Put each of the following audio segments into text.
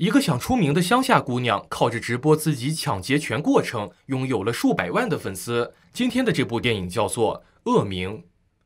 一个想出名的乡下姑娘，靠着直播自己抢劫全过程，拥有了数百万的粉丝。今天的这部电影叫做《恶名》。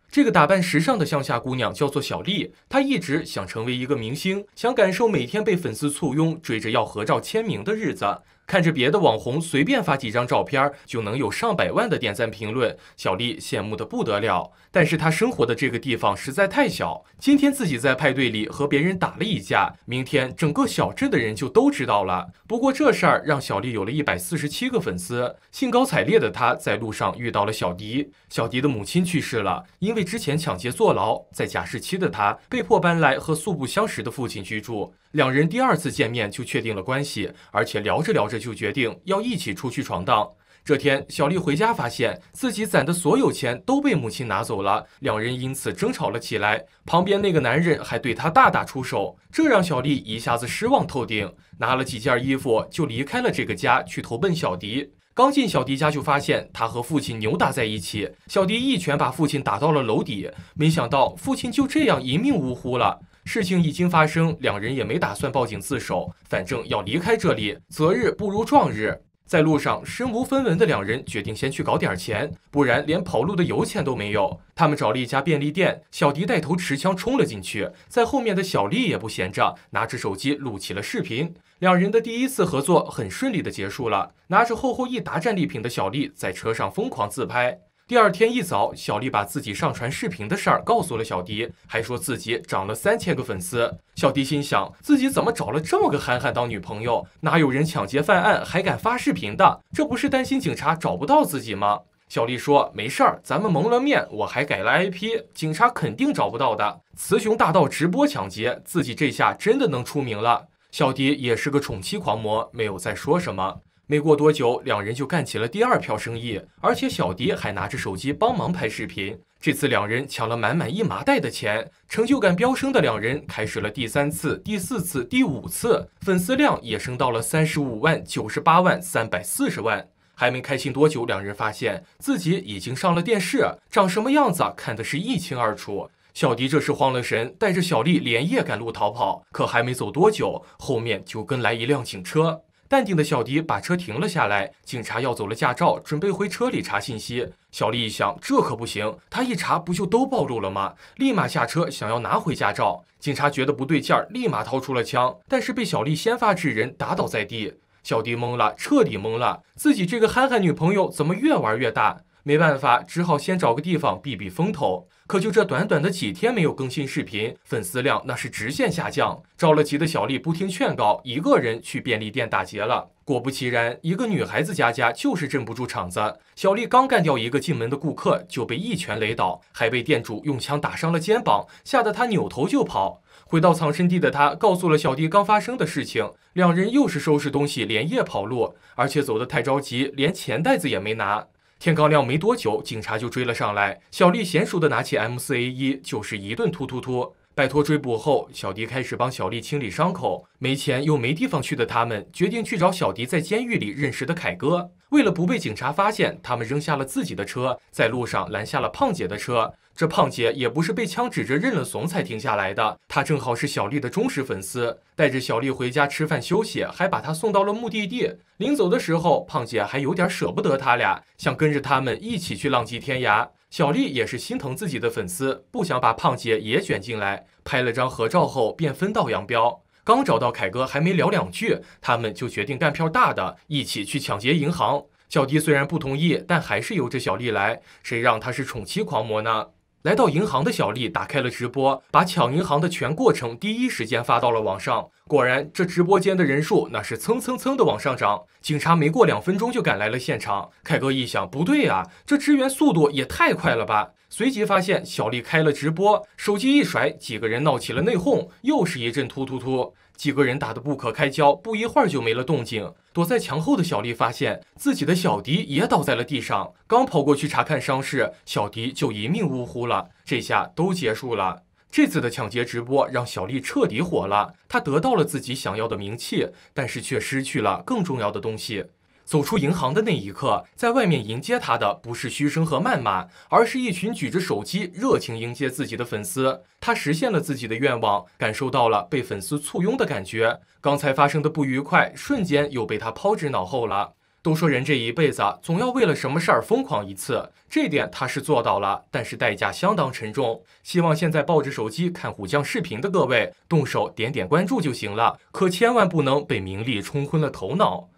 这个打扮时尚的乡下姑娘叫做小丽，她一直想成为一个明星，想感受每天被粉丝簇拥、追着要合照签名的日子。看着别的网红随便发几张照片就能有上百万的点赞评论，小丽羡慕的不得了。但是她生活的这个地方实在太小，今天自己在派对里和别人打了一架，明天整个小镇的人就都知道了。不过这事儿让小丽有了一百四十七个粉丝，兴高采烈的她在路上遇到了小迪。小迪的母亲去世了，因为之前抢劫坐牢，在假释期的他被迫搬来和素不相识的父亲居住。两人第二次见面就确定了关系，而且聊着聊着。这就决定要一起出去闯荡。这天，小丽回家，发现自己攒的所有钱都被母亲拿走了，两人因此争吵了起来。旁边那个男人还对她大打出手，这让小丽一下子失望透顶。拿了几件衣服，就离开了这个家，去投奔小迪。刚进小迪家，就发现他和父亲扭打在一起。小迪一拳把父亲打到了楼底，没想到父亲就这样一命呜呼了。事情已经发生，两人也没打算报警自首，反正要离开这里，择日不如撞日。在路上，身无分文的两人决定先去搞点钱，不然连跑路的油钱都没有。他们找了一家便利店，小迪带头持枪冲了进去，在后面的小丽也不闲着，拿着手机录起了视频。两人的第一次合作很顺利地结束了。拿着厚厚一沓战利品的小丽在车上疯狂自拍。第二天一早，小丽把自己上传视频的事儿告诉了小迪，还说自己涨了三千个粉丝。小迪心想，自己怎么找了这么个憨憨当女朋友？哪有人抢劫犯案还敢发视频的？这不是担心警察找不到自己吗？小丽说：“没事儿，咱们蒙了面，我还改了 IP，警察肯定找不到的。”雌雄大盗直播抢劫，自己这下真的能出名了。小迪也是个宠妻狂魔，没有再说什么。没过多久，两人就干起了第二票生意，而且小迪还拿着手机帮忙拍视频。这次两人抢了满满一麻袋的钱，成就感飙升的两人开始了第三次、第四次、第五次，粉丝量也升到了三十五万、九十八万、三百四十万。还没开心多久，两人发现自己已经上了电视，长什么样子看的是一清二楚。小迪这时慌了神，带着小丽连夜赶路逃跑，可还没走多久，后面就跟来一辆警车。淡定的小迪把车停了下来，警察要走了驾照，准备回车里查信息。小丽一想，这可不行，她一查不就都暴露了吗？立马下车想要拿回驾照。警察觉得不对劲儿，立马掏出了枪，但是被小丽先发制人打倒在地。小迪懵了，彻底懵了，自己这个憨憨女朋友怎么越玩越大？没办法，只好先找个地方避避风头。可就这短短的几天没有更新视频，粉丝量那是直线下降。着了急的小丽不听劝告，一个人去便利店打劫了。果不其然，一个女孩子家家就是镇不住场子。小丽刚干掉一个进门的顾客，就被一拳雷倒，还被店主用枪打伤了肩膀，吓得她扭头就跑。回到藏身地的她，告诉了小弟刚发生的事情，两人又是收拾东西，连夜跑路，而且走得太着急，连钱袋子也没拿。天刚亮没多久，警察就追了上来。小丽娴熟的拿起 m 四 a 一，就是一顿突突突，摆脱追捕后，小迪开始帮小丽清理伤口。没钱又没地方去的他们，决定去找小迪在监狱里认识的凯哥。为了不被警察发现，他们扔下了自己的车，在路上拦下了胖姐的车。这胖姐也不是被枪指着认了怂才停下来的，她正好是小丽的忠实粉丝，带着小丽回家吃饭休息，还把她送到了目的地。临走的时候，胖姐还有点舍不得他俩，想跟着他们一起去浪迹天涯。小丽也是心疼自己的粉丝，不想把胖姐也卷进来，拍了张合照后便分道扬镳。刚找到凯哥，还没聊两句，他们就决定干票大的，一起去抢劫银行。小迪虽然不同意，但还是由着小丽来，谁让他是宠妻狂魔呢？来到银行的小丽打开了直播，把抢银行的全过程第一时间发到了网上。果然，这直播间的人数那是蹭蹭蹭的往上涨。警察没过两分钟就赶来了现场。凯哥一想，不对啊，这支援速度也太快了吧！随即发现小丽开了直播，手机一甩，几个人闹起了内讧，又是一阵突突突。几个人打得不可开交，不一会儿就没了动静。躲在墙后的小丽发现自己的小迪也倒在了地上，刚跑过去查看伤势，小迪就一命呜呼了。这下都结束了。这次的抢劫直播让小丽彻底火了，她得到了自己想要的名气，但是却失去了更重要的东西。走出银行的那一刻，在外面迎接她的不是嘘声和谩骂，而是一群举着手机热情迎接自己的粉丝。她实现了自己的愿望，感受到了被粉丝簇拥的感觉。刚才发生的不愉快瞬间又被她抛之脑后了。都说人这一辈子总要为了什么事儿疯狂一次，这点他是做到了，但是代价相当沉重。希望现在抱着手机看虎将视频的各位，动手点点关注就行了，可千万不能被名利冲昏了头脑。